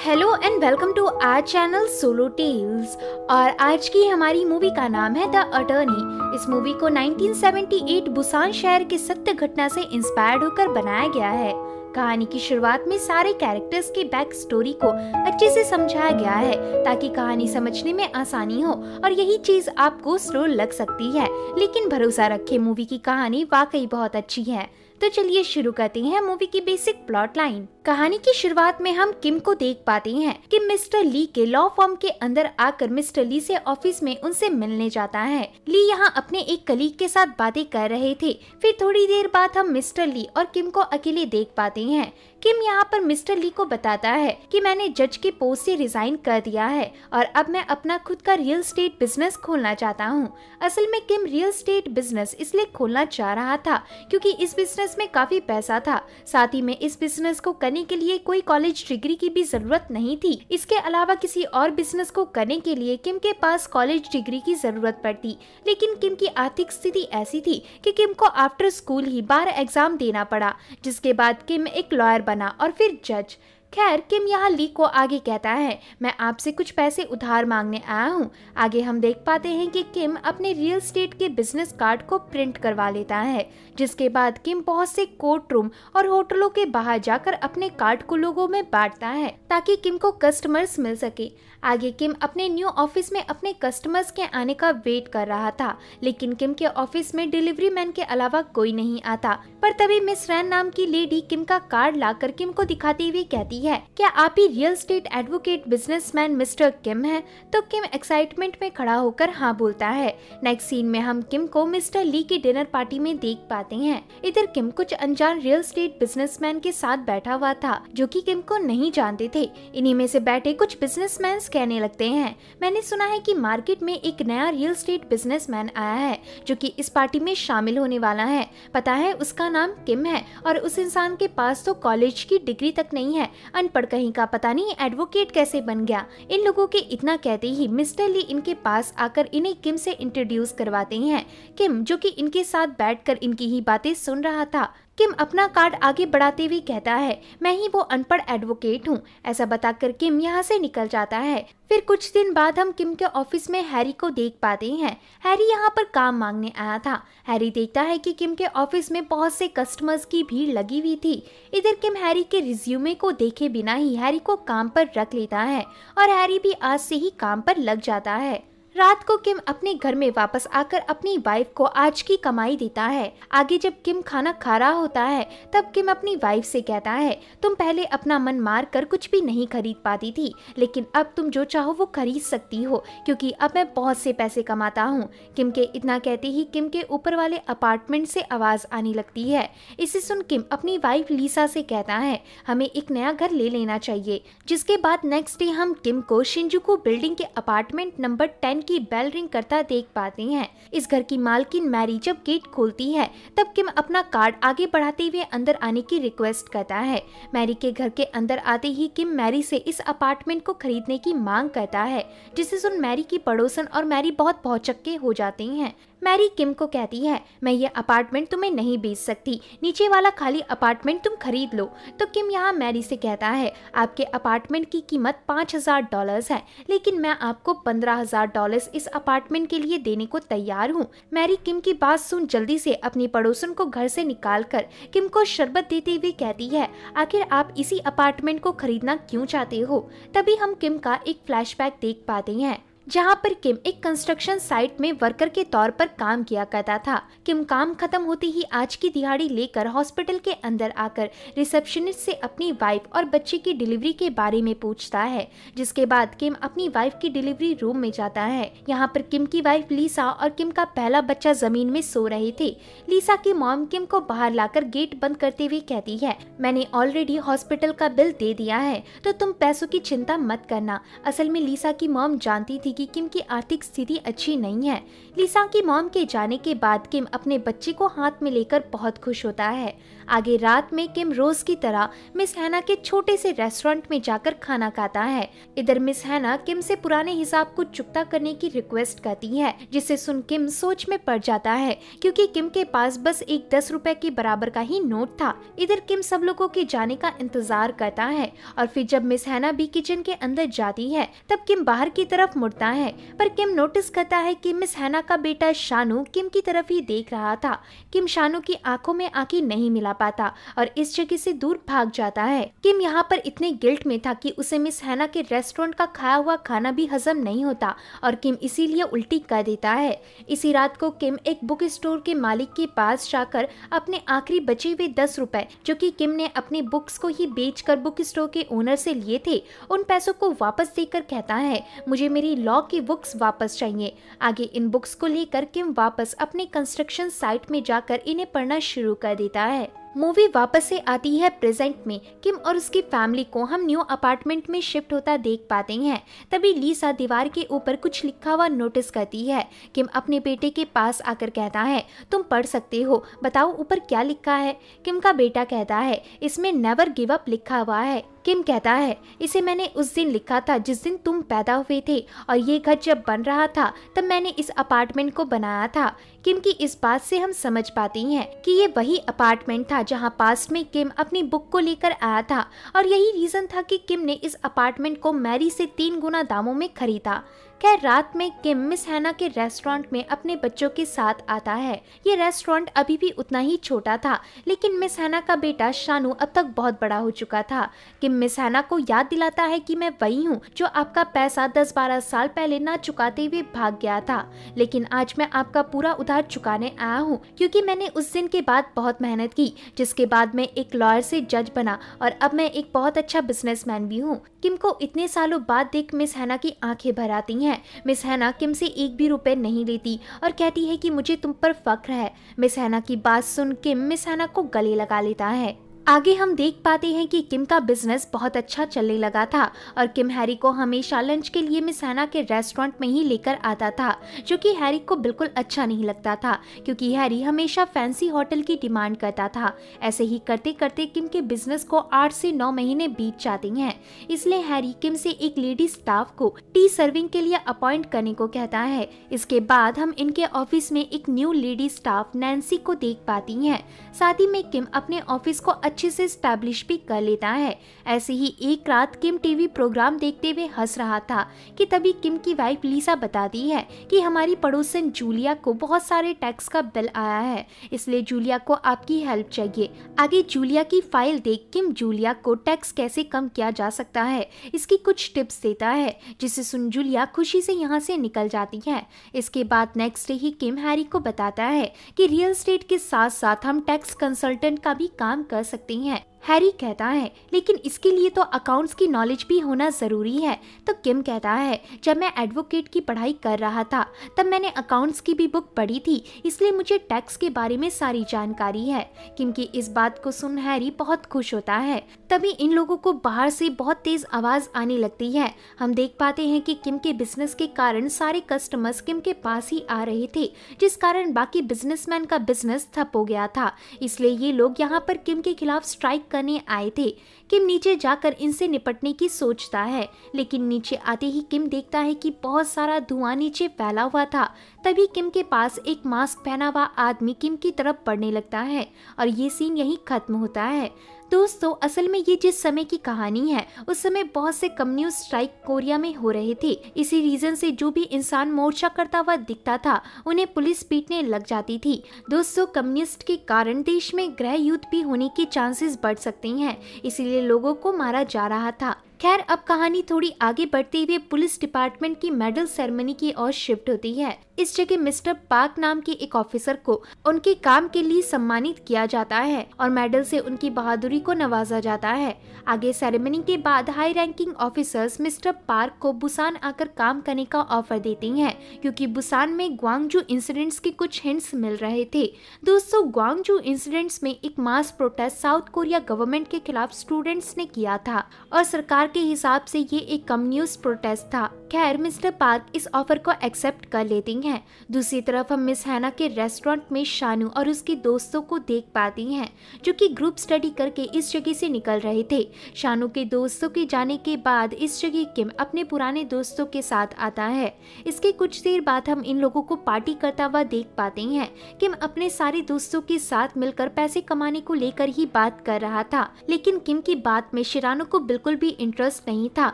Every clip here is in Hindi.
Hello and welcome to our channel Solo Tales और आज की हमारी मूवी का नाम है द अटर्नी इस मूवी को 1978 बुसान शहर की सत्य घटना से इंस्पायर्ड होकर बनाया गया है कहानी की शुरुआत में सारे कैरेक्टर्स के बैक स्टोरी को अच्छे से समझाया गया है ताकि कहानी समझने में आसानी हो और यही चीज आपको स्लो लग सकती है लेकिन भरोसा रखे मूवी की कहानी वाकई बहुत अच्छी है तो चलिए शुरू करते हैं मूवी की बेसिक प्लॉट लाइन कहानी की शुरुआत में हम किम को देख पाते हैं कि मिस्टर ली के लॉ फॉर्म के अंदर आकर मिस्टर ली से ऑफिस में उनसे मिलने जाता है ली यहाँ अपने एक कलीग के साथ बातें कर रहे थे फिर थोड़ी देर बाद हम मिस्टर ली और किम को अकेले देख पाते हैं किम यहाँ पर मिस्टर ली को बताता है कि मैंने जज के पोस्ट से रिजाइन कर दिया है और अब मैं अपना खुद का रियल स्टेट बिजनेस खोलना चाहता हूँ असल में किम रियल स्टेट बिजनेस इसलिए खोलना चाह रहा था क्योंकि इस बिजनेस में काफी पैसा था साथ ही में इस बिजनेस को कर करने के लिए कोई कॉलेज डिग्री की भी जरूरत नहीं थी इसके अलावा किसी और बिजनेस को करने के लिए किम के पास कॉलेज डिग्री की जरूरत पड़ती लेकिन किम की आर्थिक स्थिति ऐसी थी कि किम को आफ्टर स्कूल ही बार एग्जाम देना पड़ा जिसके बाद किम एक लॉयर बना और फिर जज खैर किम यहाँ ली को आगे कहता है मैं आपसे कुछ पैसे उधार मांगने आया हूँ आगे हम देख पाते हैं कि किम अपने रियल स्टेट के बिजनेस कार्ड को प्रिंट करवा लेता है जिसके बाद किम बहुत से कोर्ट रूम और होटलों के बाहर जाकर अपने कार्ड को लोगों में बांटता है ताकि किम को कस्टमर्स मिल सके आगे किम अपने न्यू ऑफिस में अपने कस्टमर्स के आने का वेट कर रहा था लेकिन किम के ऑफिस में डिलीवरी मैन के अलावा कोई नहीं आता पर तभी मिस रैन नाम की लेडी किम का कार्ड लाकर किम को दिखाती हुई कहती है क्या आप ही real estate advocate businessman mister Kim है तो किम एक्साइटमेंट में खड़ा होकर हाँ बोलता है नेक्स्ट सीन में हम किम को मिस्टर ली की डिनर पार्टी में देख पाते हैं इधर किम कुछ अनजान रियल स्टेट बिजनेस के साथ बैठा हुआ था जो की किम को नहीं जानते थे इन्हीं में से बैठे कुछ बिजनेस कहने लगते हैं मैंने सुना है कि मार्केट में एक नया रियल स्टेट बिजनेसमैन आया है जो कि इस पार्टी में शामिल होने वाला है पता है उसका नाम किम है और उस इंसान के पास तो कॉलेज की डिग्री तक नहीं है अनपढ़ कहीं का पता नहीं एडवोकेट कैसे बन गया इन लोगों के इतना कहते ही मिस्टर ली इनके पास आकर इन्हें किम से इंट्रोड्यूस करवाते हैं किम जो कि इनके साथ बैठकर इनकी ही बातें सुन रहा था किम अपना कार्ड आगे बढ़ाते हुए कहता है मैं ही वो अनपढ़ एडवोकेट हूँ ऐसा बताकर किम यहाँ से निकल जाता है फिर कुछ दिन बाद हम किम के ऑफिस में हैरी को देख पाते हैं हैरी यहाँ पर काम मांगने आया था हैरी देखता है कि किम के ऑफिस में बहुत से कस्टमर्स की भीड़ लगी हुई थी इधर किम हैरी के रिज्यूमे को देखे बिना ही हैरी को काम पर रख लेता है और हैरी भी आज से ही काम पर लग जाता है रात को किम अपने घर में वापस आकर अपनी वाइफ को आज की कमाई देता है आगे जब किम खाना खा रहा होता है तब किम अपनी वाइफ से कहता है तुम पहले अपना मन मार कर कुछ भी नहीं खरीद पाती थी लेकिन अब तुम जो चाहो वो खरीद सकती हो क्योंकि अब मैं बहुत से पैसे कमाता हूँ किम के इतना कहते ही किम के ऊपर वाले अपार्टमेंट से आवाज़ आने लगती है इसे सुन किम अपनी वाइफ लीसा से कहता है हमें एक नया घर ले लेना चाहिए जिसके बाद नेक्स्ट डे हम किम को शिंजुकू बिल्डिंग के अपार्टमेंट नंबर टेन की बेल रिंग करता देख पाते हैं इस घर की मालकिन मैरी जब गेट खोलती है तब किम अपना कार्ड आगे बढ़ाते हुए अंदर आने की रिक्वेस्ट करता है मैरी के घर के अंदर आते ही किम मैरी से इस अपार्टमेंट को खरीदने की मांग करता है जिसे सुन मैरी की पड़ोसन और मैरी बहुत भौचक्के हो जाते हैं मैरी किम को कहती है मैं ये अपार्टमेंट तुम्हें नहीं बेच सकती नीचे वाला खाली अपार्टमेंट तुम खरीद लो तो किम यहाँ मैरी से कहता है आपके अपार्टमेंट की कीमत पाँच हज़ार डॉलर है लेकिन मैं आपको पंद्रह हज़ार डॉलर इस अपार्टमेंट के लिए देने को तैयार हूँ मैरी किम की बात सुन जल्दी से अपनी पड़ोसन को घर से निकाल कर किम को शरबत देते हुए कहती है आखिर आप इसी अपार्टमेंट को खरीदना क्यों चाहते हो तभी हम किम का एक फ्लैशबैक देख पाते हैं जहां पर किम एक कंस्ट्रक्शन साइट में वर्कर के तौर पर काम किया करता था किम काम खत्म होते ही आज की दिहाड़ी लेकर हॉस्पिटल के अंदर आकर रिसेप्शनिस्ट से अपनी वाइफ और बच्चे की डिलीवरी के बारे में पूछता है जिसके बाद किम अपनी वाइफ की डिलीवरी रूम में जाता है यहाँ पर किम की वाइफ लीसा और किम का पहला बच्चा जमीन में सो रहे थे लीसा की मॉम किम को बाहर लाकर गेट बंद करते हुए कहती है मैंने ऑलरेडी हॉस्पिटल का बिल दे दिया है तो तुम पैसों की चिंता मत करना असल में लीसा की मॉम जानती थी थी कि किम की आर्थिक स्थिति अच्छी नहीं है लिसा की मॉम के जाने के बाद किम अपने बच्चे को हाथ में लेकर बहुत खुश होता है आगे रात में किम रोज की तरह मिस हैना के छोटे से रेस्टोरेंट में जाकर खाना खाता है इधर मिस हैना किम से पुराने हिसाब को चुकता करने की रिक्वेस्ट करती है जिसे सुन किम सोच में पड़ जाता है क्योंकि किम के पास बस एक दस रुपए के बराबर का ही नोट था इधर किम सब लोगों के जाने का इंतजार करता है और फिर जब मिस हैना भी किचन के अंदर जाती है तब किम बाहर की तरफ मुड़ता लगता है पर किम नोटिस करता है कि मिस हैना का बेटा शानू किम की तरफ ही देख रहा था किम शानू की आंखों में आंखें नहीं मिला पाता और इस जगह से दूर भाग जाता है किम यहाँ पर इतने गिल्ट में था कि उसे मिस हैना के रेस्टोरेंट का खाया हुआ खाना भी हजम नहीं होता और किम इसीलिए उल्टी कर देता है इसी रात को किम एक बुक स्टोर के मालिक के पास जाकर अपने आखिरी बचे हुए दस रुपए जो की किम ने अपने बुक्स को ही बेच बुक स्टोर के ओनर से लिए थे उन पैसों को वापस देकर कहता है मुझे मेरी लॉ लॉ की बुक्स वापस चाहिए आगे इन बुक्स को लेकर किम वापस अपने कंस्ट्रक्शन साइट में जाकर इन्हें पढ़ना शुरू कर देता है मूवी वापस से आती है प्रेजेंट में किम और उसकी फैमिली को हम न्यू अपार्टमेंट में शिफ्ट होता देख पाते हैं तभी लीसा दीवार के ऊपर कुछ लिखा हुआ नोटिस करती है किम अपने बेटे के पास आकर कहता है तुम पढ़ सकते हो बताओ ऊपर क्या लिखा है किम का बेटा कहता है इसमें नेवर गिव अप लिखा हुआ है किम कहता है इसे मैंने उस दिन लिखा था जिस दिन तुम पैदा हुए थे और ये घर जब बन रहा था तब मैंने इस अपार्टमेंट को बनाया था किम की इस बात से हम समझ पाती हैं कि ये वही अपार्टमेंट था जहाँ पास्ट में किम अपनी बुक को लेकर आया था और यही रीजन था कि किम ने इस अपार्टमेंट को मैरी से तीन गुना दामों में खरीदा क्या रात में किम मिस हैना के रेस्टोरेंट में अपने बच्चों के साथ आता है ये रेस्टोरेंट अभी भी उतना ही छोटा था लेकिन मिस हैना का बेटा शानू अब तक बहुत बड़ा हो चुका था किम मिस हैना को याद दिलाता है कि मैं वही हूँ जो आपका पैसा दस बारह साल पहले ना चुकाते हुए भाग गया था लेकिन आज मैं आपका पूरा उधार चुकाने आया हूँ क्योंकि मैंने उस दिन के बाद बहुत मेहनत की जिसके बाद मैं एक लॉयर से जज बना और अब मैं एक बहुत अच्छा बिजनेसमैन भी हूँ किम को इतने सालों बाद देख मिस हैना की आंखें भर आती हैं है मिस हैना किम से एक भी रुपए नहीं लेती और कहती है कि मुझे तुम पर फक्र है मिस हैना की बात सुन किम मिस हैना को गले लगा लेता है आगे हम देख पाते हैं कि किम का बिजनेस बहुत अच्छा चलने लगा था और किम हैरी को हमेशा लंच के लिए मिस हैना के रेस्टोरेंट में ही लेकर आता था जो कि हैरी को बिल्कुल अच्छा नहीं लगता था क्योंकि हैरी हमेशा फैंसी होटल की डिमांड करता था ऐसे ही करते करते किम के बिजनेस को आठ से नौ महीने बीत जाते हैं इसलिए हैरी किम से एक लेडी स्टाफ को टी सर्विंग के लिए अपॉइंट करने को कहता है इसके बाद हम इनके ऑफिस में एक न्यू लेडी स्टाफ नैन्सी को देख पाती है साथ ही में किम अपने ऑफिस को अच्छे से स्टैब्लिश भी कर लेता है ऐसे ही एक रात किम टीवी प्रोग्राम देखते हुए हंस रहा था कि तभी किम की वाइफ लीसा बताती है कि हमारी पड़ोसन जूलिया को बहुत सारे टैक्स का बिल आया है इसलिए जूलिया को आपकी हेल्प चाहिए आगे जूलिया की फाइल देख किम जूलिया को टैक्स कैसे कम किया जा सकता है इसकी कुछ टिप्स देता है जिसे सुन जूलिया खुशी से यहाँ से निकल जाती है इसके बाद नेक्स्ट डे ही किम हैरी को बताता है कि रियल स्टेट के साथ साथ हम टैक्स कंसल्टेंट का भी काम कर सकते 是的。हैरी कहता है लेकिन इसके लिए तो अकाउंट्स की नॉलेज भी होना ज़रूरी है तो किम कहता है जब मैं एडवोकेट की पढ़ाई कर रहा था तब मैंने अकाउंट्स की भी बुक पढ़ी थी इसलिए मुझे टैक्स के बारे में सारी जानकारी है किम की इस बात को सुन हैरी बहुत खुश होता है तभी इन लोगों को बाहर से बहुत तेज़ आवाज़ आने लगती है हम देख पाते हैं कि किम के बिजनेस के कारण सारे कस्टमर्स किम के पास ही आ रहे थे जिस कारण बाकी बिजनेसमैन का बिजनेस ठप हो गया था इसलिए ये लोग यहाँ पर किम के खिलाफ स्ट्राइक करने आए थे किम नीचे जाकर इनसे निपटने की सोचता है लेकिन नीचे आते ही किम देखता है कि बहुत सारा धुआं नीचे फैला हुआ था तभी किम के पास एक मास्क पहना हुआ आदमी किम की तरफ पड़ने लगता है और ये सीन यही खत्म होता है दोस्तों असल में ये जिस समय की कहानी है उस समय बहुत से कम्युनिस्ट स्ट्राइक कोरिया में हो रहे थे इसी रीजन से जो भी इंसान मोर्चा करता हुआ दिखता था उन्हें पुलिस पीटने लग जाती थी दोस्तों कम्युनिस्ट के कारण देश में गृह युद्ध भी होने के चांसेस बढ़ सकते हैं इसीलिए लोगों को मारा जा रहा था खैर अब कहानी थोड़ी आगे बढ़ते हुए पुलिस डिपार्टमेंट की मेडल सेरेमनी की ओर शिफ्ट होती है इस जगह मिस्टर पार्क नाम के एक ऑफिसर को उनके काम के लिए सम्मानित किया जाता है और मेडल से उनकी बहादुरी को नवाजा जाता है आगे सेरेमनी के बाद high ranking officers mister Park को बुसान आकर काम करने का ऑफर देती हैं क्योंकि बुसान में ग्वांगजू इंसिडेंट्स के कुछ हिंट्स मिल रहे थे दोस्तों ग्वांगजू इंसिडेंट्स में एक mass protest South Korea government के खिलाफ स्टूडेंट्स ने किया था और सरकार के हिसाब से ये एक कम्युनिस्ट प्रोटेस्ट था खैर मिस्टर पार्क इस ऑफर को एक्सेप्ट कर लेती हैं दूसरी तरफ हम मिस हैना के रेस्टोरेंट में शानू और उसके दोस्तों को देख पाती हैं जो कि ग्रुप स्टडी करके इस जगह से निकल रहे थे शानू के दोस्तों के जाने के बाद इस जगह किम अपने पुराने दोस्तों के साथ आता है इसके कुछ देर बाद हम इन लोगों को पार्टी करता हुआ देख पाते हैं किम अपने सारे दोस्तों के साथ मिलकर पैसे कमाने को लेकर ही बात कर रहा था लेकिन किम की बात में शिरानो को बिल्कुल भी इंटरेस्ट नहीं था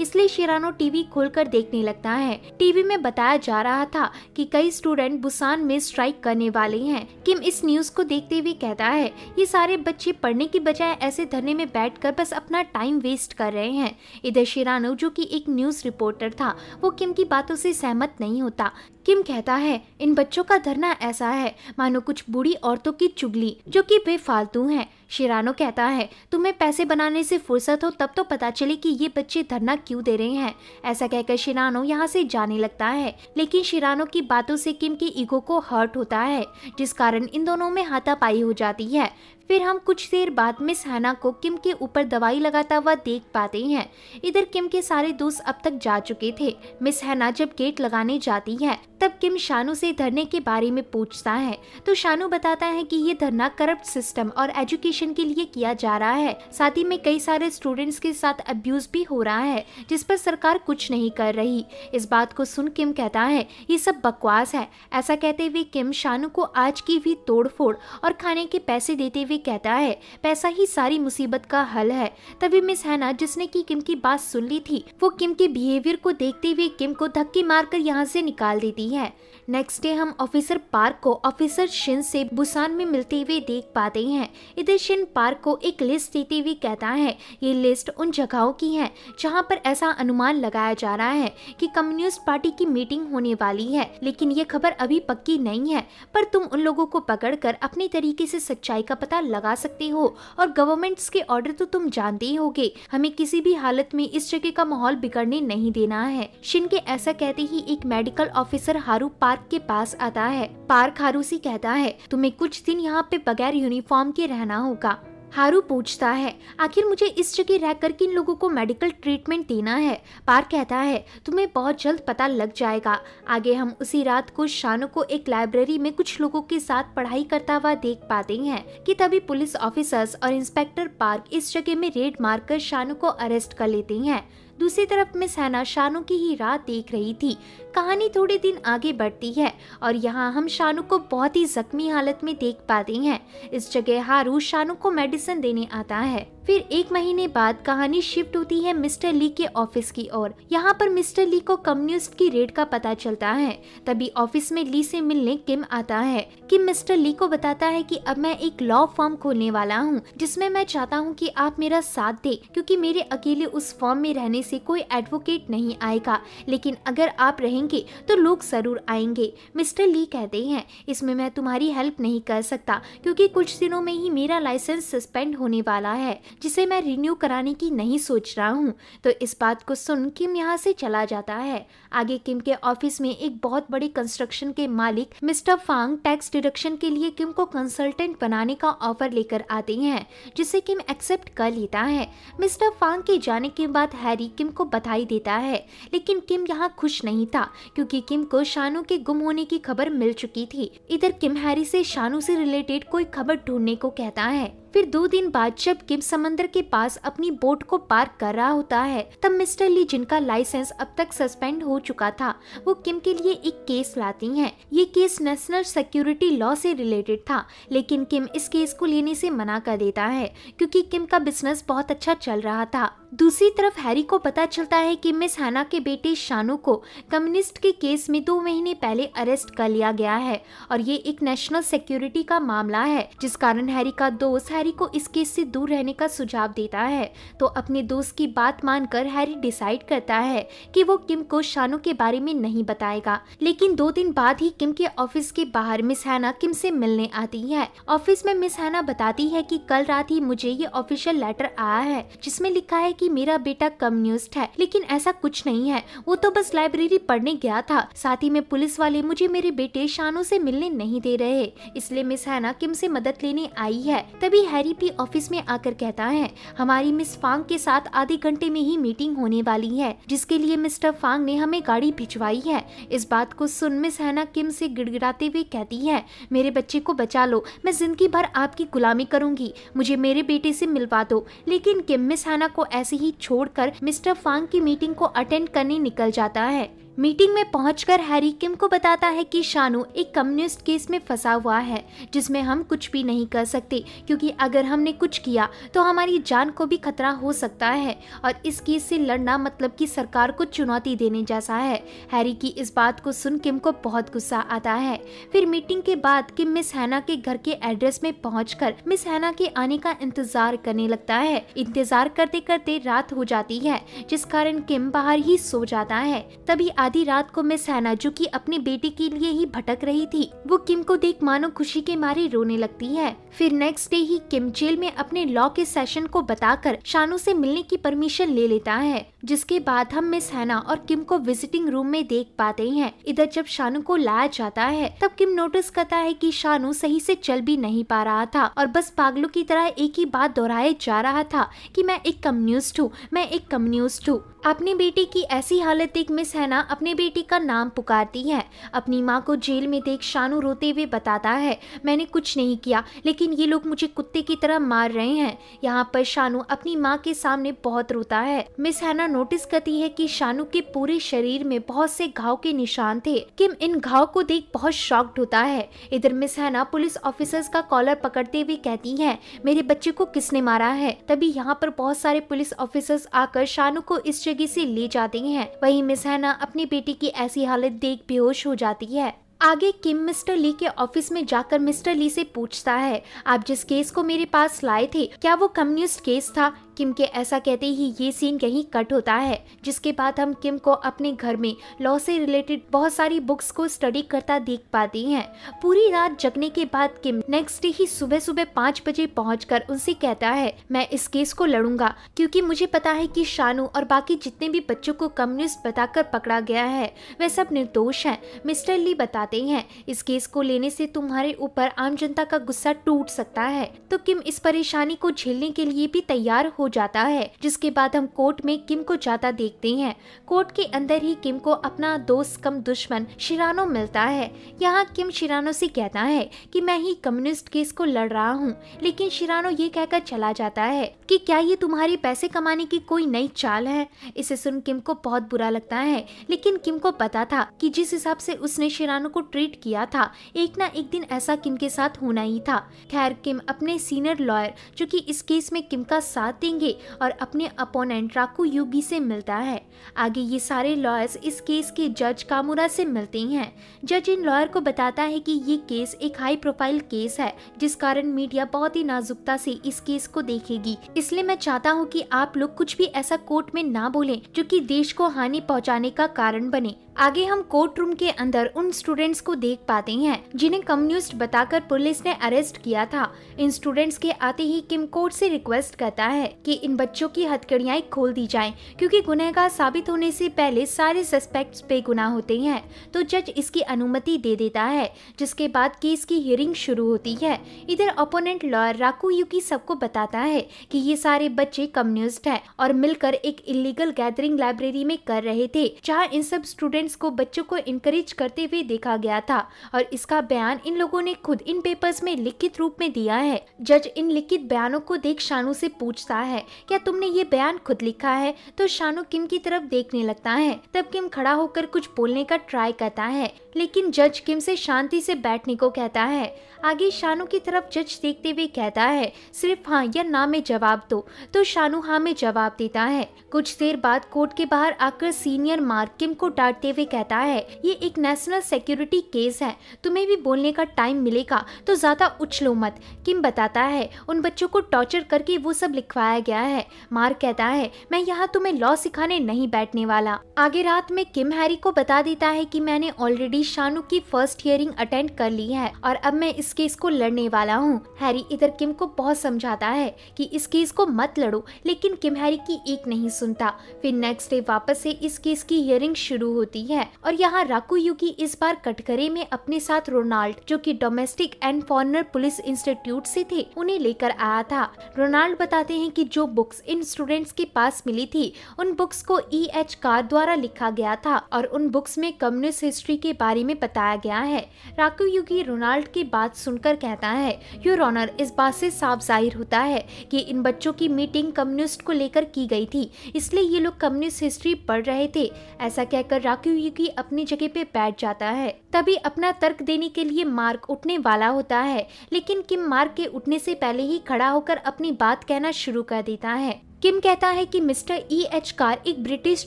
इसलिए शिरानो टीवी खोलकर देखने लगता है टीवी में बताया जा रहा था कि कई स्टूडेंट बुसान में स्ट्राइक करने वाले हैं किम इस न्यूज को देखते हुए कहता है ये सारे बच्चे पढ़ने की बजाय ऐसे धरने में कर बस अपना टाइम वेस्ट कर रहे हैं इधर शिरानो जो की एक न्यूज रिपोर्टर था वो किम की बातों से सहमत नहीं होता किम कहता है इन बच्चों का धरना ऐसा है मानो कुछ बुढ़ी औरतों की चुगली जो कि बेफालतू हैं शिरानो कहता है तुम्हें पैसे बनाने से फुर्सत हो तब तो पता चले कि ये बच्चे धरना क्यों दे रहे हैं ऐसा कहकर शिरानो यहाँ से जाने लगता है लेकिन शिरानो की बातों से किम की ईगो को हर्ट होता है जिस कारण इन दोनों में हाथापाई हो जाती है फिर हम कुछ देर बाद मिस हैना को किम के ऊपर दवाई लगाता हुआ देख पाते हैं इधर किम के सारे दोस्त अब तक जा चुके थे मिस हैना जब गेट लगाने जाती है तब किम शानू से धरने के बारे में पूछता है तो शानू बताता है कि ये धरना करप्ट सिस्टम और एजुकेशन के लिए किया जा रहा है साथ ही में कई सारे स्टूडेंट्स के साथ अब्यूज भी हो रहा है जिस पर सरकार कुछ नहीं कर रही इस बात को सुन किम कहता है ये सब बकवास है ऐसा कहते हुए किम शानू को आज की भी तोड़ और खाने के पैसे देते हुए भी कहता है पैसा ही सारी मुसीबत का हल है तभी मिस हैना जिसने की किम की बात सुन ली थी वो किम के बिहेवियर को देखते हुए किम को धक्के मारकर यहाँ से निकाल देती है नेक्स्ट डे हम ऑफिसर पार्क को ऑफिसर शिन से बुसान में मिलते हुए देख पाते हैं इधर शिन पार्क को एक लिस्ट देते हुए कहता है ये लिस्ट उन जगहों की है जहाँ पर ऐसा अनुमान लगाया जा रहा है कि कम्युनिस्ट पार्टी की मीटिंग होने वाली है लेकिन ये खबर अभी पक्की नहीं है पर तुम उन लोगों को पकड़कर अपने तरीके से सच्चाई का पता लगा सकते हो और गवर्नमेंट्स के ऑर्डर तो तुम जानते ही होगे हमें किसी भी हालत में इस जगह का माहौल बिगड़ने नहीं देना है शिन के ऐसा कहते ही एक मेडिकल ऑफिसर हारू पार्क के पास आता है पार्क हारू ऐसी कहता है तुम्हें कुछ दिन यहाँ पे बगैर यूनिफॉर्म के रहना होगा हारू पूछता है आखिर मुझे इस जगह रहकर किन लोगों को मेडिकल ट्रीटमेंट देना है पार कहता है तुम्हें बहुत जल्द पता लग जाएगा आगे हम उसी रात को शानो को एक लाइब्रेरी में कुछ लोगों के साथ पढ़ाई करता हुआ देख पाते हैं कि तभी पुलिस ऑफिसर्स और इंस्पेक्टर पार्क इस जगह में रेड मारकर शानू को अरेस्ट कर लेते हैं दूसरी तरफ मिस हैना शानू की ही राह देख रही थी कहानी थोड़े दिन आगे बढ़ती है और यहाँ हम शानू को बहुत ही जख्मी हालत में देख पाते हैं इस जगह हारू शानू को मेडिसिन देने आता है फिर एक महीने बाद कहानी शिफ्ट होती है मिस्टर ली के ऑफिस की ओर यहाँ पर मिस्टर ली को कम्युनिस्ट की रेड का पता चलता है तभी ऑफिस में ली से मिलने किम आता है किम मिस्टर ली को बताता है कि अब मैं एक लॉ फॉर्म खोलने वाला हूँ जिसमें मैं चाहता हूँ कि आप मेरा साथ दे क्योंकि मेरे अकेले उस फॉर्म में रहने से कोई एडवोकेट नहीं आएगा लेकिन अगर आप रहेंगे तो लोग जरूर आएंगे मिस्टर ली कहते हैं इसमें मैं तुम्हारी हेल्प नहीं कर सकता क्योंकि कुछ दिनों में ही मेरा लाइसेंस सस्पेंड होने वाला है जिसे मैं रिन्यू कराने की नहीं सोच रहा हूँ तो इस बात को सुन किम यहाँ से चला जाता है आगे किम के ऑफिस में एक बहुत बड़े कंस्ट्रक्शन के मालिक मिस्टर फांग टैक्स डिडक्शन के लिए किम को कंसल्टेंट बनाने का ऑफर लेकर आते हैं जिसे किम एक्सेप्ट कर लेता है मिस्टर फांग के जाने के बाद हैरी किम को बधाई देता है लेकिन किम यहाँ खुश नहीं था क्योंकि किम को शानू के गुम होने की खबर मिल चुकी थी इधर किम हैरी से शानू से रिलेटेड कोई खबर ढूंढने को कहता है फिर दो दिन बाद जब किम समंदर के पास अपनी बोट को पार्क कर रहा होता है तब मिस्टर ली जिनका लाइसेंस अब तक सस्पेंड हो चुका था वो किम के लिए एक केस लाती हैं। ये केस नेशनल सिक्योरिटी लॉ से रिलेटेड था लेकिन किम इस केस को लेने से मना कर देता है क्योंकि किम का बिजनेस बहुत अच्छा चल रहा था दूसरी तरफ हैरी को पता चलता है कि मिस हाना के बेटे शानू को कम्युनिस्ट के केस में दो महीने पहले अरेस्ट कर लिया गया है और ये एक नेशनल सिक्योरिटी का मामला है जिस कारण हैरी का दोस्त हैरी को इस केस से दूर रहने का सुझाव देता है तो अपने दोस्त की बात मानकर हैरी डिसाइड करता है कि वो किम को शानू के बारे में नहीं बताएगा लेकिन दो दिन बाद ही किम के ऑफिस के बाहर मिस हैना किम से मिलने आती है ऑफिस में मिस हैना बताती है कि कल रात ही मुझे ये ऑफिशियल लेटर आया है जिसमें लिखा है कि मेरा बेटा कम्युनिस्ट है लेकिन ऐसा कुछ नहीं है वो तो बस लाइब्रेरी पढ़ने गया था साथ ही में पुलिस वाले मुझे मेरे बेटे शानू से मिलने नहीं दे रहे इसलिए मिस हैना किम से मदद लेने आई है तभी हैरी भी ऑफिस में आकर कहता है हमारी मिस फांग के साथ आधे घंटे में ही मीटिंग होने वाली है जिसके लिए मिस्टर फांग ने हमें गाड़ी भिजवाई है इस बात को सुन मिस हैना किम से गिड़गिड़ाते हुए कहती है मेरे बच्चे को बचा लो मैं जिंदगी भर आपकी गुलामी करूंगी मुझे मेरे बेटे से मिलवा दो लेकिन किम मिस हैना को ऐसा ऐसे ही छोड़कर मिस्टर फांग की मीटिंग को अटेंड करने निकल जाता है मीटिंग में पहुंचकर हैरी किम को बताता है कि शानू एक कम्युनिस्ट केस में फंसा हुआ है जिसमें हम कुछ भी नहीं कर सकते क्योंकि अगर हमने कुछ किया तो हमारी जान को भी खतरा हो सकता है और इस केस से लड़ना मतलब कि सरकार को चुनौती देने जैसा है हैरी की इस बात को सुन किम को बहुत गुस्सा आता है फिर मीटिंग के बाद किम मिस हैना के घर के एड्रेस में पहुँच मिस हैना के आने का इंतजार करने लगता है इंतजार करते करते रात हो जाती है जिस कारण किम बाहर ही सो जाता है तभी आधी रात को मिस जो की अपने बेटे के लिए ही भटक रही थी वो किम को देख मानो खुशी के मारे रोने लगती है फिर नेक्स्ट डे ही किम जेल में अपने लॉ के सेशन को बताकर शानू से मिलने की परमिशन ले लेता है जिसके बाद हम मिस हैना और किम को विजिटिंग रूम में देख पाते हैं इधर जब शानू को लाया जाता है तब किम नोटिस करता है कि शानू सही से चल भी नहीं पा रहा था और बस पागलों की तरह एक ही बात दोहराए जा रहा था कि मैं एक कम्युनिस्ट हूँ मैं एक कम्युनिस्ट हूँ अपनी बेटी की ऐसी हालत देख मिस हैना अपने बेटी का नाम पुकारती है अपनी माँ को जेल में देख शानू रोते हुए बताता है मैंने कुछ नहीं किया लेकिन ये लोग मुझे कुत्ते की तरह मार रहे हैं यहाँ पर शानू अपनी माँ के सामने बहुत रोता है मिस हैना नोटिस करती है कि शानू के पूरे शरीर में बहुत से घाव के निशान थे किम इन घाव को देख बहुत शॉक्ड होता है इधर मिस हैना पुलिस ऑफिसर्स का कॉलर पकड़ते हुए कहती है मेरे बच्चे को किसने मारा है तभी यहाँ पर बहुत सारे पुलिस ऑफिसर्स आकर शानू को इस जगह से ले जाते हैं वहीं मिस हैना अपनी बेटी की ऐसी हालत देख बेहोश हो जाती है आगे किम मिस्टर ली के ऑफिस में जाकर मिस्टर ली से पूछता है आप जिस केस को मेरे पास लाए थे क्या वो कम्युनिस्ट केस था किम के ऐसा कहते ही ये सीन यहीं कट होता है जिसके बाद हम किम को अपने घर में लॉ से रिलेटेड बहुत सारी बुक्स को स्टडी करता देख पाते हैं पूरी रात जगने के बाद किम नेक्स्ट डे ही सुबह सुबह पाँच बजे पहुँच उनसे कहता है मैं इस केस को लड़ूंगा क्योंकि मुझे पता है कि शानू और बाकी जितने भी बच्चों को कम्युनिस्ट बताकर पकड़ा गया है वह सब निर्दोष है मिस्टर ली बताते हैं इस केस को लेने से तुम्हारे ऊपर आम जनता का गुस्सा टूट सकता है तो किम इस परेशानी को झेलने के लिए भी तैयार हो जाता है जिसके बाद हम कोर्ट में किम को जाता देखते हैं कोर्ट के अंदर ही किम को अपना दोस्त कम दुश्मन शिरानो मिलता है यहाँ किम शिरानो से कहता है कि मैं ही कम्युनिस्ट केस को लड़ रहा हूँ लेकिन शिरानो ये कहकर चला जाता है कि क्या ये तुम्हारे पैसे कमाने की कोई नई चाल है इसे सुन किम को बहुत बुरा लगता है लेकिन किम को पता था कि जिस हिसाब से उसने शिरानो को ट्रीट किया था एक ना एक दिन ऐसा किम के साथ होना ही था खैर किम अपने सीनियर लॉयर जो कि इस केस में किम का साथ देंगे करेंगे और अपने अपोनेंट राकू योगी से मिलता है आगे ये सारे लॉयर्स इस केस के जज कामुरा से मिलते हैं जज इन लॉयर को बताता है कि ये केस एक हाई प्रोफाइल केस है जिस कारण मीडिया बहुत ही नाजुकता से इस केस को देखेगी इसलिए मैं चाहता हूँ कि आप लोग कुछ भी ऐसा कोर्ट में ना बोले जो की देश को हानि पहुँचाने का कारण बने आगे हम कोर्ट रूम के अंदर उन स्टूडेंट्स को देख पाते हैं जिन्हें कम्युनिस्ट बताकर पुलिस ने अरेस्ट किया था इन स्टूडेंट्स के आते ही किम कोर्ट से रिक्वेस्ट करता है कि इन बच्चों की हथकड़ियाँ खोल दी जाएं क्योंकि गुनहगार साबित होने से पहले सारे सस्पेक्ट्स गुना होते हैं तो जज इसकी अनुमति दे देता है जिसके बाद केस की हियरिंग शुरू होती है इधर अपोनेंट लॉयर राकू युकी सबको बताता है की ये सारे बच्चे कम्युनिस्ट है और मिलकर एक इलीगल गैदरिंग लाइब्रेरी में कर रहे थे जहाँ इन सब स्टूडेंट पेरेंट्स को बच्चों को इनक्रेज करते हुए देखा गया था और इसका बयान इन लोगों ने खुद इन पेपर्स में लिखित रूप में दिया है जज इन लिखित बयानों को देख शानू से पूछता है क्या तुमने ये बयान खुद लिखा है तो शानू किम की तरफ देखने लगता है तब किम खड़ा होकर कुछ बोलने का ट्राई करता है लेकिन जज किम से शांति से बैठने को कहता है आगे शानू की तरफ जज देखते हुए कहता है सिर्फ हाँ या ना में जवाब दो तो शानू हाँ में जवाब देता है कुछ देर बाद कोर्ट के बाहर आकर सीनियर मार्क किम को डांटते हुए कहता है ये एक नेशनल सिक्योरिटी केस है तुम्हें भी बोलने का टाइम मिलेगा तो ज्यादा उछलो मत किम बताता है उन बच्चों को टॉर्चर करके वो सब लिखवाया गया है मार्क कहता है मैं यहाँ तुम्हें लॉ सिखाने नहीं बैठने वाला आगे रात में किम हैरी को बता देता है की मैंने ऑलरेडी शानू की फर्स्ट हियरिंग अटेंड कर ली है और अब मैं इस केस को लड़ने वाला हूँ हैरी इधर किम को बहुत समझाता है कि इस केस को मत लड़ो लेकिन किम हैरी की एक नहीं सुनता फिर नेक्स्ट डे वापस से इस केस की हियरिंग शुरू होती है और यहाँ राकू युकी इस बार कटघरे में अपने साथ रोनाल्ड जो की domestic and foreigner police institute से थे उन्हें लेकर आया था रोनाल्ड बताते हैं कि जो बुक्स इन स्टूडेंट्स के पास मिली थी उन बुक्स को ई एच कार द्वारा लिखा गया था और उन बुक्स में कम्युनिस्ट हिस्ट्री के बारे बारे में बताया गया है राकू युगी रोनाल्ड की बात सुनकर कहता है योर ऑनर इस बात से साफ जाहिर होता है कि इन बच्चों की मीटिंग कम्युनिस्ट को लेकर की गई थी इसलिए ये लोग कम्युनिस्ट हिस्ट्री पढ़ रहे थे ऐसा कहकर राकू युगी अपनी जगह पे बैठ जाता है तभी अपना तर्क देने के लिए मार्क उठने वाला होता है लेकिन किम मार्क के उठने से पहले ही खड़ा होकर अपनी बात कहना शुरू कर देता है किम कहता है कि मिस्टर ई एच कार एक ब्रिटिश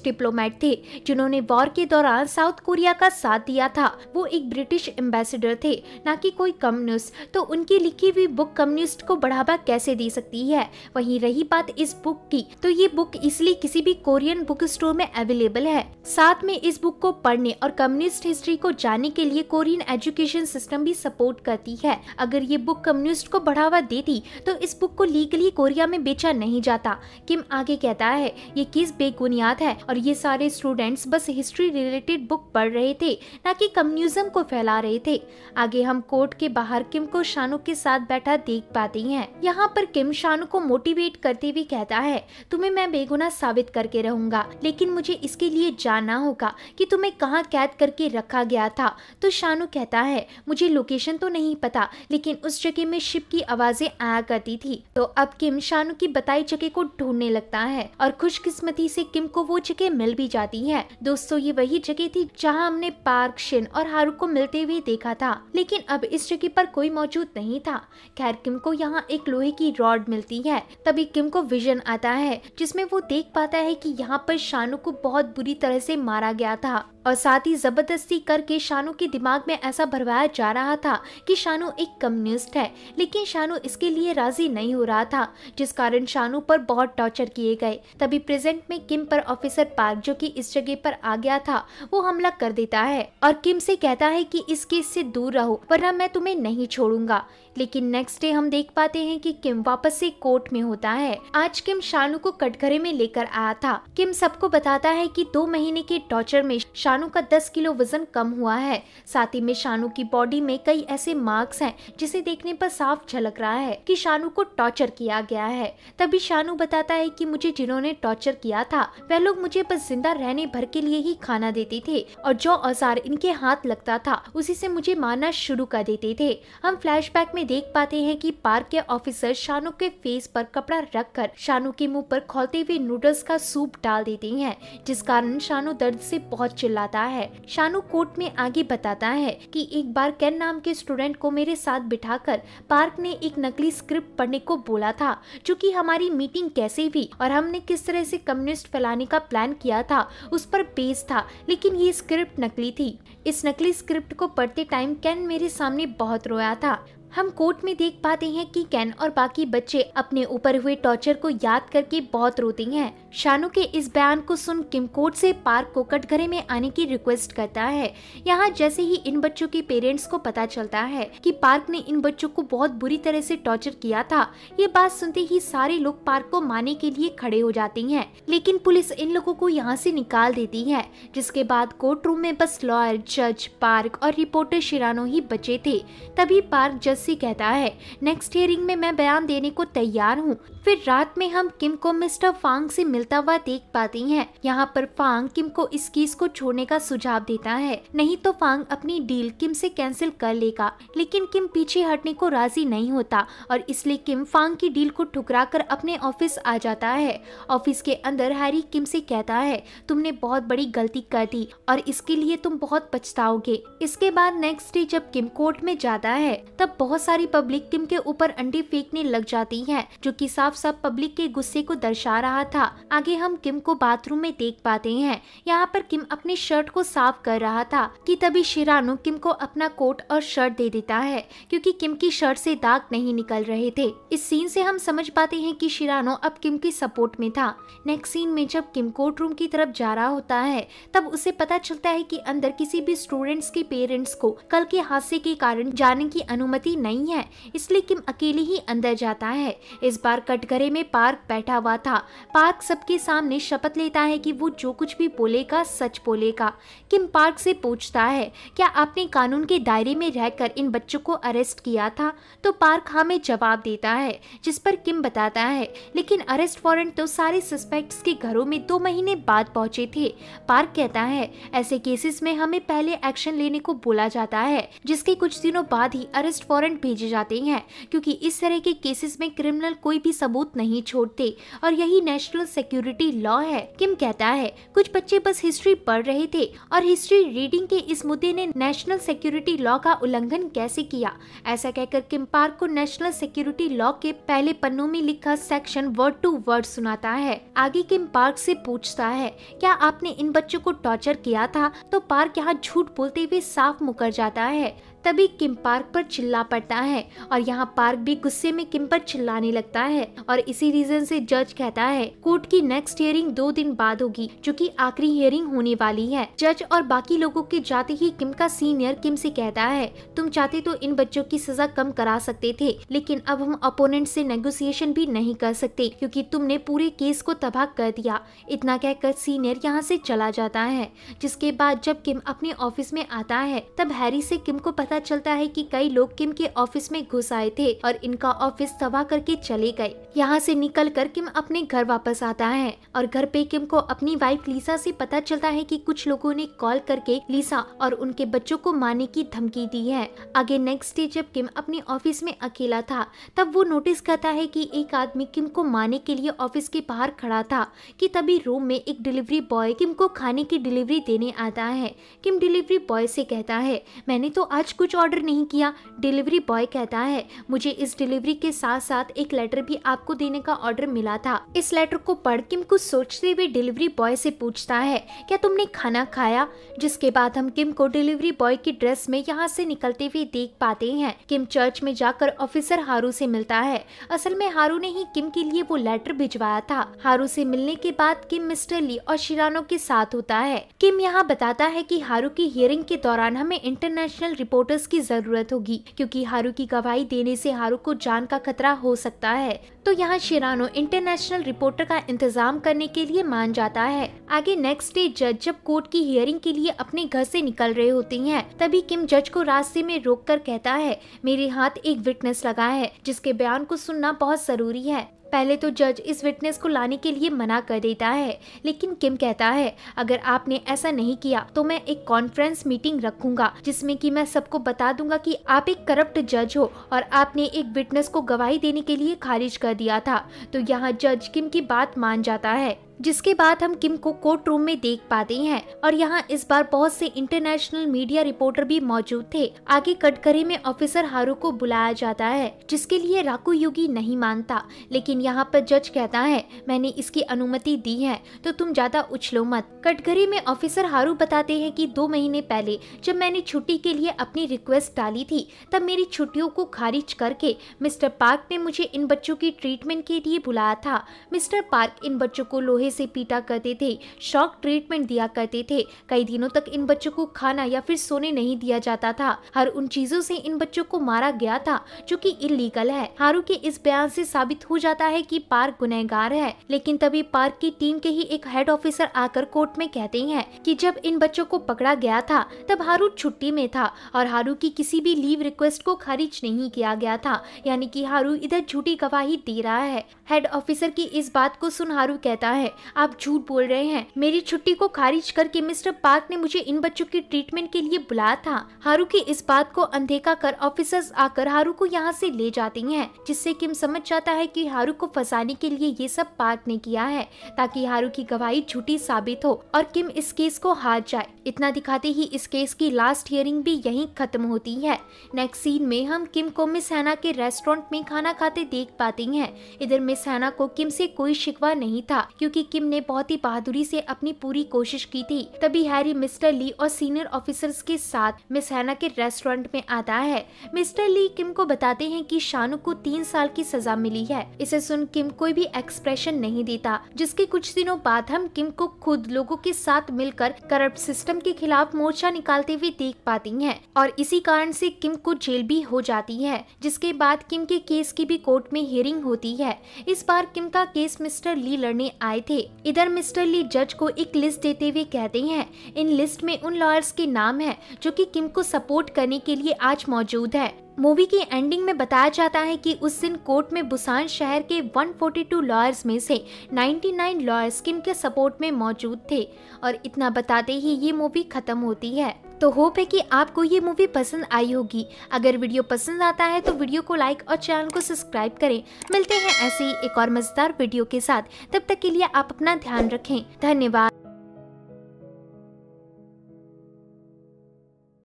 डिप्लोमेट थे जिन्होंने वॉर के दौरान साउथ कोरिया का साथ दिया था वो एक ब्रिटिश एम्बेसडर थे न कि कोई कम्युनिस्ट तो उनकी लिखी हुई बुक कम्युनिस्ट को बढ़ावा कैसे दे सकती है वहीं रही बात इस बुक की तो ये बुक इसलिए किसी भी कोरियन बुक स्टोर में अवेलेबल है साथ में इस बुक को पढ़ने और कम्युनिस्ट हिस्ट्री को जानने के लिए कोरियन एजुकेशन सिस्टम भी सपोर्ट करती है अगर ये बुक कम्युनिस्ट को बढ़ावा देती तो इस बुक को लीगली कोरिया में बेचा नहीं जाता किम आगे कहता है ये किस बेगुनियाद है और ये सारे स्टूडेंट्स बस हिस्ट्री रिलेटेड बुक पढ़ रहे थे न कि कम्युनिज्म को फैला रहे थे आगे हम कोर्ट के बाहर किम को शानू के साथ बैठा देख पाते हैं यहाँ पर किम शानू को मोटिवेट करते हुए कहता है तुम्हें मैं बेगुना साबित करके रहूंगा लेकिन मुझे इसके लिए जानना होगा कि तुम्हें कहाँ कैद करके रखा गया था तो शानू कहता है मुझे लोकेशन तो नहीं पता लेकिन उस जगह में शिप की आवाजें आया करती थी तो अब किम शानू की बताई जगह को ढूंढ ढूंढने लगता है और खुशकिस्मती से किम को वो जगह मिल भी जाती है दोस्तों ये वही जगह थी जहाँ हमने पार्क शिन और हारू को मिलते हुए देखा था लेकिन अब इस जगह पर कोई मौजूद नहीं था खैर किम को यहाँ एक लोहे की रॉड मिलती है तभी किम को विजन आता है जिसमे वो देख पाता है की यहाँ पर शानू को बहुत बुरी तरह से मारा गया था और साथ ही ज़बरदस्ती करके शानू के दिमाग में ऐसा भरवाया जा रहा था कि शानू एक कम्युनिस्ट है लेकिन शानू इसके लिए राज़ी नहीं हो रहा था जिस कारण शानू पर बहुत टॉर्चर किए गए तभी प्रेजेंट में किम पर ऑफिसर पार्क जो कि इस जगह पर आ गया था वो हमला कर देता है और किम से कहता है कि इस केस से दूर रहो वरना मैं तुम्हें नहीं छोड़ूंगा लेकिन नेक्स्ट डे हम देख पाते हैं कि किम वापस से कोर्ट में होता है आज किम शानू को कटघरे में लेकर आया था किम सबको बताता है कि दो महीने के टॉर्चर में शानू का 10 किलो वजन कम हुआ है साथ ही में शानू की बॉडी में कई ऐसे मार्क्स हैं जिसे देखने पर साफ झलक रहा है कि शानू को टॉर्चर किया गया है तभी शानू बताता है कि मुझे जिन्होंने टॉर्चर किया था वह लोग मुझे बस जिंदा रहने भर के लिए ही खाना देते थे और जो औजार इनके हाथ लगता था उसी से मुझे मारना शुरू कर देते थे हम फ्लैश में देख पाते है की पार्क के ऑफिसर शानू के फेस पर कपड़ा रख कर शानू के मुँह पर खोलते हुए नूडल्स का सूप डाल देते हैं जिस कारण शानू दर्द से बहुत चिल्ला बुलाता है शानू कोर्ट में आगे बताता है कि एक बार कैन नाम के स्टूडेंट को मेरे साथ बिठाकर पार्क ने एक नकली स्क्रिप्ट पढ़ने को बोला था जो कि हमारी मीटिंग कैसे भी और हमने किस तरह से कम्युनिस्ट फैलाने का प्लान किया था उस पर बेस था लेकिन ये स्क्रिप्ट नकली थी इस नकली स्क्रिप्ट को पढ़ते टाइम कैन मेरे सामने बहुत रोया था हम कोर्ट में देख पाते हैं कि कैन और बाकी बच्चे अपने ऊपर हुए टॉर्चर को याद करके बहुत रोते हैं शानू के इस बयान को सुन किम कोर्ट से पार्क को कटघरे में आने की रिक्वेस्ट करता है यहाँ जैसे ही इन बच्चों के पेरेंट्स को पता चलता है कि पार्क ने इन बच्चों को बहुत बुरी तरह से टॉर्चर किया था ये बात सुनते ही सारे लोग पार्क को मारने के लिए खड़े हो जाते हैं लेकिन पुलिस इन लोगों को यहाँ से निकाल देती है जिसके बाद कोर्ट रूम में बस लॉयर जज पार्क और रिपोर्टर शिरानो ही बचे थे तभी पार्क जज ऐसी कहता है नेक्स्ट हियरिंग में मैं बयान देने को तैयार हूँ फिर रात में हम किम को मिस्टर फांग से मिलता हुआ देख पाती हैं। यहाँ पर फांग किम को इस केस को छोड़ने का सुझाव देता है नहीं तो फांग अपनी डील किम से कैंसिल कर लेगा लेकिन किम पीछे हटने को राजी नहीं होता और इसलिए किम फांग की डील को ठुकरा कर अपने ऑफिस आ जाता है ऑफिस के अंदर हैरी किम से कहता है तुमने बहुत बड़ी गलती कर दी और इसके लिए तुम बहुत पछताओगे इसके बाद नेक्स्ट डे जब किम कोर्ट में जाता है तब बहुत सारी पब्लिक किम के ऊपर अंडे फेंकने लग जाती है जो की साफ साफ साफ पब्लिक के गुस्से को दर्शा रहा था आगे हम किम को बाथरूम में देख पाते हैं यहाँ पर किम अपने शर्ट को साफ कर रहा था कि तभी शिरानो किम को अपना कोट और शर्ट दे देता है क्योंकि किम की शर्ट से दाग नहीं निकल रहे थे इस सीन से हम समझ पाते हैं कि शिरानो अब किम के सपोर्ट में था नेक्स्ट सीन में जब किम कोर्ट रूम की तरफ जा रहा होता है तब उसे पता चलता है कि अंदर किसी भी स्टूडेंट्स के पेरेंट्स को कल के हादसे के कारण जाने की अनुमति नहीं है इसलिए किम अकेले ही अंदर जाता है इस बार कट कटघरे में पार्क बैठा हुआ था पार्क सबके सामने शपथ लेता है कि वो जो कुछ भी बोलेगा सच बोलेगा किम पार्क से पूछता है क्या आपने कानून के दायरे में रहकर इन बच्चों को अरेस्ट किया था तो पार्क हमें हाँ जवाब देता है जिस पर किम बताता है लेकिन अरेस्ट वारंट तो सारे सस्पेक्ट के घरों में दो महीने बाद पहुंचे थे पार्क कहता है ऐसे केसेस में हमें पहले एक्शन लेने को बोला जाता है जिसके कुछ दिनों बाद ही अरेस्ट वारंट भेजे जाते हैं क्योंकि इस तरह के केसेस में क्रिमिनल कोई भी सबूत नहीं छोड़ते और यही नेशनल सिक्योरिटी लॉ है किम कहता है कुछ बच्चे बस हिस्ट्री पढ़ रहे थे और हिस्ट्री रीडिंग के इस मुद्दे ने नेशनल सिक्योरिटी लॉ का उल्लंघन कैसे किया ऐसा कहकर किम पार्क को नेशनल सिक्योरिटी लॉ के पहले पन्नों में लिखा सेक्शन वर्ड टू वर्ड सुनाता है आगे किम पार्क से पूछता है क्या आपने इन बच्चों को टॉर्चर किया था तो पार्क यहाँ झूठ बोलते हुए साफ मुकर जाता है तभी किम पार्क पर चिल्ला पड़ता है और यहाँ पार्क भी गुस्से में किम पर चिल्लाने लगता है और इसी रीजन से जज कहता है कोर्ट की नेक्स्ट हियरिंग दो दिन बाद होगी जो कि आखिरी हियरिंग होने वाली है जज और बाकी लोगों के जाते ही किम का सीनियर किम से कहता है तुम चाहते तो इन बच्चों की सजा कम करा सकते थे लेकिन अब हम अपोनेंट से नेगोशिएशन भी नहीं कर सकते क्योंकि तुमने पूरे केस को तबाह कर दिया इतना कहकर सीनियर यहाँ से चला जाता है जिसके बाद जब किम अपने ऑफिस में आता है तब हैरी से किम को पता पता चलता है कि कई लोग किम के ऑफिस में घुस आए थे और इनका ऑफिस तबाह करके चले गए यहाँ से निकल कर किम अपने घर वापस आता है और घर पे किम को अपनी वाइफ लीसा से पता चलता है कि कुछ लोगों ने कॉल करके लीसा और उनके बच्चों को मारने की धमकी दी है आगे नेक्स्ट डे जब किम अपने ऑफिस में अकेला था तब वो नोटिस करता है की एक आदमी किम को मारने के लिए ऑफिस के बाहर खड़ा था की तभी रूम में एक डिलीवरी बॉय किम को खाने की डिलीवरी देने आता है किम डिलीवरी बॉय से कहता है मैंने तो आज कुछ ऑर्डर नहीं किया डिलीवरी बॉय कहता है मुझे इस डिलीवरी के साथ साथ एक लेटर भी आपको देने का ऑर्डर मिला था इस लेटर को पढ़ किम कुछ सोचते हुए डिलीवरी बॉय से पूछता है क्या तुमने खाना खाया जिसके बाद हम किम को डिलीवरी बॉय की ड्रेस में यहाँ से निकलते हुए देख पाते हैं किम चर्च में जाकर ऑफिसर हारू से मिलता है असल में हारू ने ही किम के लिए वो लेटर भिजवाया था हारू से मिलने के बाद किम मिस्टर ली और शिरानो के साथ होता है किम यहाँ बताता है की हारू की हियरिंग के दौरान हमें इंटरनेशनल रिपोर्ट डॉक्टर्स की जरूरत होगी क्योंकि हारू की गवाही देने से हारू को जान का खतरा हो सकता है तो यहाँ शिरानो इंटरनेशनल रिपोर्टर का इंतजाम करने के लिए मान जाता है आगे नेक्स्ट डे जज जब कोर्ट की हियरिंग के लिए अपने घर से निकल रहे होते हैं तभी किम जज को रास्ते में रोक कर कहता है मेरे हाथ एक विटनेस लगा है जिसके बयान को सुनना बहुत जरूरी है पहले तो जज इस विटनेस को लाने के लिए मना कर देता है लेकिन किम कहता है अगर आपने ऐसा नहीं किया तो मैं एक कॉन्फ्रेंस मीटिंग रखूंगा जिसमें कि मैं सबको बता दूंगा कि आप एक करप्ट जज हो और आपने एक विटनेस को गवाही देने के लिए खारिज कर दिया था तो यहाँ जज किम की बात मान जाता है जिसके बाद हम किम को कोर्ट रूम में देख पाते हैं और यहाँ इस बार बहुत से इंटरनेशनल मीडिया रिपोर्टर भी मौजूद थे आगे कटघरे में ऑफिसर हारू को बुलाया जाता है जिसके लिए राकू योगी नहीं मानता लेकिन यहाँ पर जज कहता है मैंने इसकी अनुमति दी है तो तुम ज्यादा उछलो मत कटघरे में ऑफिसर हारू बताते हैं कि दो महीने पहले जब मैंने छुट्टी के लिए अपनी रिक्वेस्ट डाली थी तब मेरी छुट्टियों को खारिज करके मिस्टर पार्क ने मुझे इन बच्चों की ट्रीटमेंट के लिए बुलाया था मिस्टर पार्क इन बच्चों को लोहे से पीटा करते थे शॉक ट्रीटमेंट दिया करते थे कई दिनों तक इन बच्चों को खाना या फिर सोने नहीं दिया जाता था हर उन चीजों से इन बच्चों को मारा गया था जो कि इलीगल है हारू के इस बयान से साबित हो जाता है कि पार्क गुनहगार है लेकिन तभी पार्क की टीम के ही एक हेड ऑफिसर आकर कोर्ट में कहते हैं कि जब इन बच्चों को पकड़ा गया था तब हारू छुट्टी में था और हारू की किसी भी लीव रिक्वेस्ट को खारिज नहीं किया गया था यानी कि हारू इधर झूठी गवाही दे रहा है हेड ऑफिसर की इस बात को सुन हारू कहता है आप झूठ बोल रहे हैं मेरी छुट्टी को खारिज करके मिस्टर पार्क ने मुझे इन बच्चों की ट्रीटमेंट के लिए बुलाया था हारू की इस बात को अनदेखा कर ऑफिसर्स आकर हारू को यहाँ से ले जाती हैं जिससे किम समझ जाता है कि हारू को फंसाने के लिए ये सब पार्क ने किया है ताकि हारू की गवाही झूठी साबित हो और किम इस केस को हार जाए इतना दिखाते ही इस केस की लास्ट हियरिंग भी यही खत्म होती है नेक्स्ट सीन में हम किम को मिस हैना के रेस्टोरेंट में खाना खाते देख पाती है इधर मिस हैना को किम से कोई शिकवा नहीं था क्योंकि कि किम ने बहुत ही बहादुरी से अपनी पूरी कोशिश की थी तभी हैरी मिस्टर ली और सीनियर ऑफिसर्स के साथ मिस हैना के रेस्टोरेंट में आता है मिस्टर ली किम को बताते हैं कि शानू को तीन साल की सजा मिली है इसे सुन किम कोई भी एक्सप्रेशन नहीं देता जिसके कुछ दिनों बाद हम किम को खुद लोगो के साथ मिलकर करप्ट सिस्टम के खिलाफ मोर्चा निकालते हुए देख पाती है और इसी कारण ऐसी किम को जेल भी हो जाती है जिसके बाद किम के केस की भी कोर्ट में हियरिंग होती है इस बार किम का केस मिस्टर ली लड़ने आए थे थे इधर मिस्टर ली जज को एक लिस्ट देते हुए कहते हैं इन लिस्ट में उन लॉयर्स के नाम है जो कि किम को सपोर्ट करने के लिए आज मौजूद है मूवी की एंडिंग में बताया जाता है कि उस दिन कोर्ट में बुसान शहर के 142 लॉयर्स में से 99 लॉयर्स किम के सपोर्ट में मौजूद थे और इतना बताते ही ये मूवी खत्म होती है तो होप है कि आपको ये मूवी पसंद आई होगी अगर वीडियो पसंद आता है तो वीडियो को लाइक और चैनल को सब्सक्राइब करें मिलते हैं ऐसे ही एक और मज़ेदार वीडियो के साथ तब तक के लिए आप अपना ध्यान रखें धन्यवाद